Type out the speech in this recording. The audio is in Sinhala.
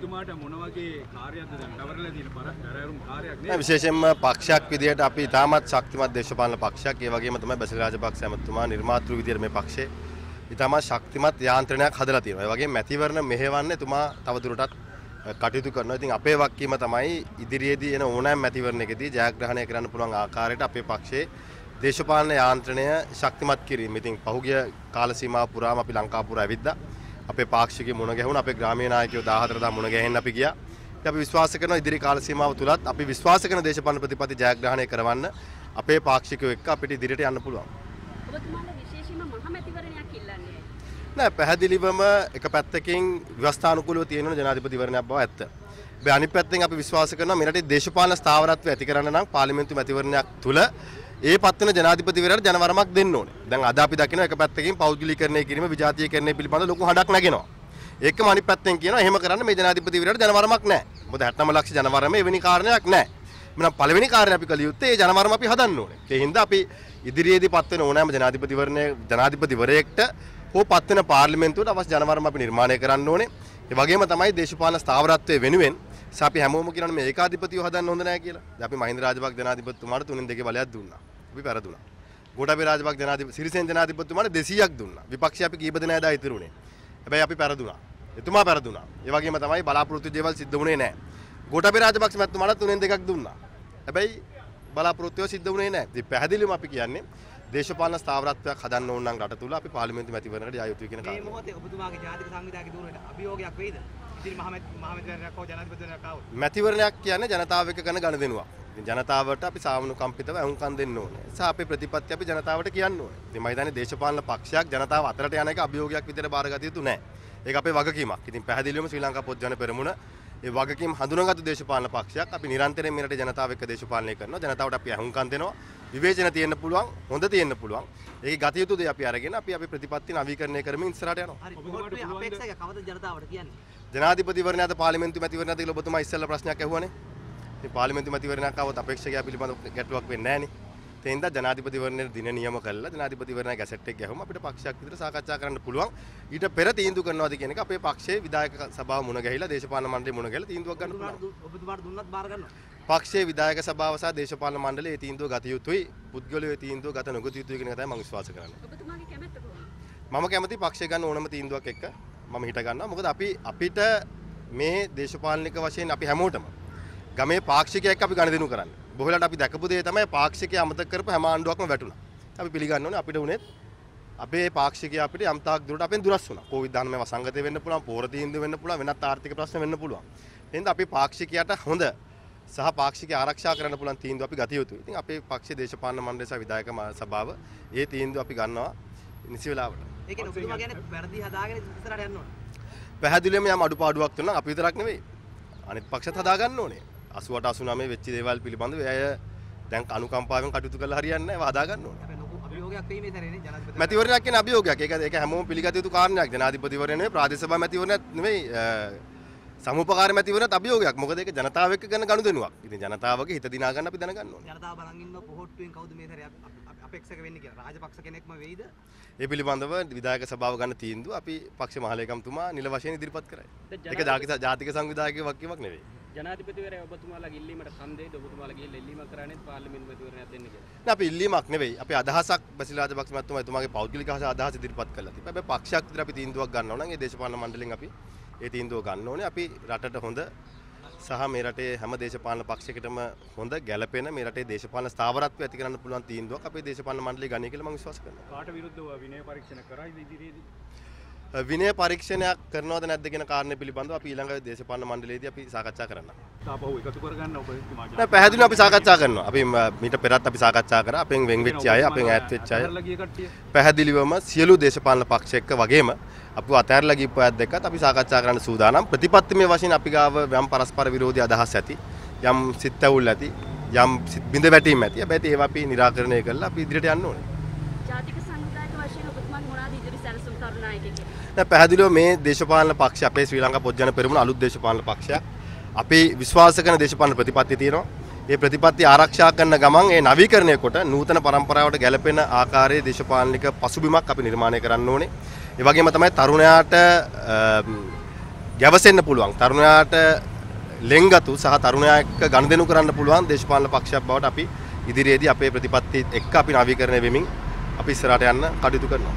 ඔබතුමාට මොන වගේ කාර්යයක්ද දැන් පැවරලා තියෙන පරදරුම් කාර්යයක් නේද? විශේෂයෙන්ම පක්ෂයක් විදිහට අපි ඉතාමත් ශක්තිමත් දේශපාලන පක්ෂයක්. ඒ වගේම තමයි බසිල් රාජපක්ෂ ඇමතුමා නිර්මාතෘ විදිහට මේ පක්ෂේ ඉතාමත් ශක්තිමත් යාන්ත්‍රණයක් හදලා තියෙනවා. ඒ වගේම මැතිවරණ මෙහෙවන්න එතුමා තවදුරටත් කටයුතු කරනවා. ඉතින් අපේ වක්කීම තමයි ඉදිරියේදී එන ඕනෑම මැතිවරණයකදී ජයග්‍රහණය කරන්න පුළුවන් ආකාරයට අපේ පක්ෂයේ දේශපාලන යාන්ත්‍රණය ශක්තිමත් කිරීම. ඉතින් පහුගිය කාල සීමාව පුරාම අපි ලංකාපුර ඇවිද්දා. අපේ පාක්ෂික මුණ ගැහුණ අපේ ග්‍රාමීය නායකයෝ 14 දා මුණ ගැහෙන්න අපි ගියා. ඉතින් අපි විශ්වාස කරනවා ඉදිරි කාල සීමාව තුලත් අපි විශ්වාස කරන දේශපාලන ප්‍රතිපත්ති ජයග්‍රහණය කරවන්න අපේ පාක්ෂිකයෝ එක්ක අපිට ඉදිරියට යන්න පුළුවන්. ඔබතුමාලා විශේෂයෙන්ම මහමැතිවරණයක් ඉල්ලන්නේ නෑ පැහැදිලිවම එක පැත්තකින් ව්‍යවස්ථානුකූලව තියෙන ජනාධිපතිවරණයක් බව ඇත්ත. හැබැයි අනිත් පැත්තෙන් අපි විශ්වාස කරනවා මෙරටේ දේශපාලන ස්ථාවරත්වය ඇති කරන්න නම් පාර්ලිමේන්තු මැතිවරණයක් තුල ඒ පත්වන ජනාධිපතිවරට ජනවරමක් දෙන්න ඕනේ. දැන් අද අපි දකිනවා එක පැත්තකින් පෞද්ගලීකරණය කිරීම විජාතීයකරණය පිළිබඳ ලොකු හඬක් නැගෙනවා. ඒකම අනිත් පැත්තෙන් කියනවා එහෙම කරන්න මේ ජනාධිපතිවරට ජනවරමක් නැහැ. මොකද 69 ලක්ෂ ජනවරම එවැනි කාරණයක් නැහැ. එහෙනම් පළවෙනි කාරණේ අපි කළ යුත්තේ ඒ ජනවරම අපි හදන්න ඕනේ. ඒ හින්දා අපි ඉදිරියේදී පත්වෙන ඕනෑම ජනාධිපතිවරණය ජනාධිපතිවරයෙක්ට හෝ පත්වෙන පාර්ලිමේන්තුවට අවශ්‍ය ජනවරම අපි නිර්මාණය කරන්න ඕනේ. ඒ වගේම තමයි දේශපාලන ස්ථාවරත්වයේ වෙනුවෙන් අපි හැමෝම කියනවා මේ ඒකාධිපතිව හදන්න හොඳ නැහැ කියලා. දැන් අපි මහින්ද රාජපක්ෂ ජනාධිපතිතුමාට තුනෙන් දෙකේ බලයක් දුන්නා. අපි පැරදුනා. ගොඩබේ රාජපක්ෂ ජනාධිපති සිරිසෙන් ජනාධිපතිතුමාට 200ක් දුන්නා. විපක්ෂය අපි කීප දෙනා එදා ඉතුරුනේ. හැබැයි අපි පැරදුනා. එතුමා පැරදුනා. ඒ වගේම තමයි බලාපොරොත්තු දේවල් සිද්ධ වුණේ නැහැ. ගොඩබේ රාජපක්ෂ මැතිතුමාට තුනෙන් දෙකක් දුන්නා. හැබැයි බලාපොරොත්තුව සිද්ධ වුණේ නැහැ. ඉතින් පැහැදිලිවම අපි කියන්නේ දේශපාලන ස්ථාවරත්වයක් හදන්න ඕන නම් රට තුල අපි පාර්ලිමේන්තු මැතිවරණයට යා යුතුයි කියන කාරණා. මේ මොහොතේ ඔබතුමාගේ ජාතික සංවිධායක ධුරයට අභියෝගයක් වෙයිද? ඉතින් මහමැතිවරණයක් හෝ ජනාධිපතිවරණයක් ආවොත්. මැතිවරණයක් කියන්නේ ජනතාව එක්ක කරන ගණදෙනුවක්. ජනතාවට අපි සාමනුකම්පිතව ඇහුම්කන් දෙන්න ඕනේ. ඒ අපේ ප්‍රතිපත්ති අපි ජනතාවට කියන්න ඕනේ. ඉතින් මම හිතන්නේ දේශපාලන පක්ෂයක් ජනතාව අතරට යන එක අභියෝගයක් විදිහට බාරගත යුතු නැහැ. ඒක අපේ වගකීමක්. ඉතින් පැහැදිලිවම ශ්‍රී ලංකා පොත් ජන පෙරමුණ ඒ වගකීම් හඳුනාගත් දේශපාලන පක්ෂයක්. අපි නිරන්තරයෙන් මෙරට ජනතාව එක්ක දේශපාලනය කරනවා. ජනතාවට අපි ඇහුම්කන් දෙනවා. විවේචන තියෙන්න පුළුවන්, හොඳ තියෙන්න පුළුවන්. ඒකේ ගත යුතු දේ අපි අරගෙන අපි අපේ ප්‍රතිපත්ති නවීකරණය කරමින් ඉස්සරහට යනවා. හරි. ඔබගේ අපේක්ෂාව කවද ජනතාවට කියන්නේ? ජනාධිපතිවරණයාද පාර්ලිමේන්තු මැතිවරණයාද කියලා ඔබතුමා ඉස්සෙල්ලා ප්‍රශ්නයක් ඇහුවානේ. ඉතින් පාර්ලිමේන්තු මැතිවරණයක් ආවොත් අපේක්ෂකයා පිළිබඳ ගැටලුවක් වෙන්නේ නැහනේ. තේන්ද ජනාධිපතිවරණයට දින නියම කළා ජනාධිපතිවරණය ගැසට් එක ගැහුවම අපිට පක්ෂයක් විතර සාකච්ඡා කරන්න පුළුවන් ඊට පෙර තීන්දුව කරනවාද කියන එක අපේ පක්ෂයේ විධායක සභාව මුණ ගැහිලා දේශපාලන මණ්ඩලය මුණ ගැහිලා තීන්දුවක් ගන්න පුළුවන් ඔබතුමාට දුන්නත් බාර ගන්නවා පක්ෂයේ විධායක සභාව සහ දේශපාලන මණ්ඩලය මේ තීන්දුව ගත යුතුයි පුද්ගලයෝ මේ තීන්දුව ගත නොගත යුතුයි කියන එක තමයි මම විශ්වාස කරන්නේ ඔබතුමාගේ කැමැත්ත කොහොමද මම කැමති පක්ෂය ගන්න ඕනම තීන්දුවක් එක්ක මම හිට ගන්නවා මොකද අපි අපිට මේ දේශපාලනික වශයෙන් අපි හැමෝටම ගමේ පාක්ෂිකයක් අපි ගණදිනු කරන්න. බොහලට අපි දැකපු දේ තමයි පාක්ෂිකය අමතක කරපු හැම ආණ්ඩුවක්ම වැටුණා. අපි පිළිගන්න ඕනේ අපිට උනේත් අපේ පාක්ෂිකය අපිට යම් තාක් දුරට අපෙන් දුරස් වුණා. කොවිඩ් දානමය වසංගතය වෙන්න පුළුවන්, පෝර තීන්දුව වෙන්න පුළුවන්, වෙනත් ආර්ථික ප්‍රශ්න වෙන්න පුළුවන්. එහෙනම් අපි පාක්ෂිකයට හොඳ සහ පාක්ෂික ආරක්ෂා කරන්න පුළුවන් තීන්දුව අපි ගත යුතුයි. ඉතින් අපේ පක්ෂයේ දේශපාලන මණ්ඩලය සහ විධායක සභාව ඒ තීන්දුව අපි ගන්නවා නිසි වෙලාවට. ඒකේ උතුම කියන්නේ වැරදි හදාගෙන ඉස්සරහට යන්න ඕන. පැහැදිලිවම යම් අඩුපාඩුවක් තුනක් අපි විතරක් නෙවෙයි. අනිත් පක්ෂත් හදාගන්න ඕනේ. අසුවට අසුනමේ වෙච්චි දේවල් පිළිබඳව ඇය දැන් අනුකම්පාවෙන් කටයුතු කළා හරියන්නේ නැහැ වදා ගන්න ඕනේ. මැතිවරණයක් කියන අභියෝගයක්. ඒක ඒක හැමෝම පිළිගත යුතු කාරණයක්. ජනාධිපතිවරයා නෙවෙයි ප්‍රාදේශ සභා මැතිවරණයක් නෙවෙයි සමුපකාර මැතිවරණත් අභියෝගයක්. මොකද ඒක ජනතාව එක්ක කරන ගනුදෙනුවක්. ඉතින් ජනතාවගේ හිත දිනා ගන්න අපි දැනගන්න ඕනේ. ජනතාව බලන් ඉන්න පොහොට්ටුවෙන් කවුද මේ සැරේ අපේක්ෂක වෙන්නේ කියලා. රාජපක්ෂ කෙනෙක්ම වෙයිද? ඒ පිළිබඳව විධායක සභාව ගන්න තීන්දුව අපි පක්ෂ මහලේකම්තුමා නිල වශයෙන් ඉදිරිපත් කරයි. ඒක ජාතික සංවිධායකයේ වක්කීමක් නෙවෙයි. ජනාධිපතිවරයා ඔබතුමාලා ඉල්ලීමට කන් දෙයිද ඔබතුමාලා ගිහිල්ලා ඉල්ලීමක් කරන්නේ පාර්ලිමේන්තු මැතිවරණයක් දෙන්න කියලා. නෑ අපි ඉල්ලීමක් නෙවෙයි. අපි අදහසක් බසිලාද පක්ෂමැතිතුමා එතුමාගේ පෞද්ගලික අදහස ඉදිරිපත් කළා තිබ්බා. හැබැයි පක්ෂයක් විතර අපි තීන්දුවක් ගන්නවා නම් ඒ දේශපාලන මණ්ඩලෙන් අපි ඒ තීන්දුව ගන්න ඕනේ. අපි රටට හොඳ සහ මේ රටේ හැම දේශපාලන පක්ෂයකටම හොඳ ගැළපෙන මේ රටේ දේශපාලන ස්ථාවරත්වය ඇති කරන්න පුළුවන් තීන්දුවක් අපේ දේශපාලන මණ්ඩලය ගන්නේ කියලා මම විශ්වාස කරනවා. කාට විරුද්ධව විනය පරීක්ෂණ කරයිද ඉදිරියේදී? විනය පරීක්ෂණයක් කරනවද නැද්ද කියන කාරණය පිළිබඳව අපි ඊළඟ දේශපාලන මණ්ඩලයේදී අපි සාකච්ඡා කරනවා. තාපහුව එකතු කරගන්න ඔබ මාජා. නෑ පැහැදිලිව අපි සාකච්ඡා කරනවා. අපි මීට පෙරත් අපි සාකච්ඡා කරා අපෙන් වෙන් වෙච්ච අය, අපෙන් ඈත් වෙච්ච අය. පැහැදිලිවම සියලු දේශපාලන පක්ෂ එක්ක වගේම අපි අතහැරලා ගිහපු අයත් එක්කත් අපි සාකච්ඡා කරන්න සූදානම්. ප්‍රතිපත්තිමය වශයෙන් අපි ගාව යම් පරස්පර විරෝධී අදහස් ඇති, යම් සිත් ඇති, යම් බිඳ වැටීම් ඇති. හැබැයි ඒවා අපි निराකරණය කරලා අපි ඉදිරියට යන්න ඕනේ. තරුණ අයෙක් පැහැදිලිව මේ දේශපාලන පක්ෂ අපේ ශ්‍රී ලංකා පොත්ජන පෙරමුණ අලුත් දේශපාලන පක්ෂයක් අපි විශ්වාස කරන දේශපාලන ප්‍රතිපත්තිය තියෙනවා ඒ ප්‍රතිපත්ති ආරක්ෂා කරන ගමන් ඒ නවීකරණය කොට නූතන પરම්පරාවට ගැලපෙන ආකාරයේ දේශපාලනික පසුබිමක් අපි නිර්මාණය කරන්න ඕනේ. ඒ වගේම තමයි තරුණයාට ගැවසෙන්න පුළුවන්. තරුණයාට ලෙන්ගතු සහ තරුණයා එක්ක ගනුදෙනු කරන්න පුළුවන් දේශපාලන පක්ෂයක් බවට අපි ඉදිරියේදී අපේ ප්‍රතිපත්ති එක්ක අපි නවීකරණය වෙමින් අපි ඉස්සරහට යන්න කටයුතු කරනවා.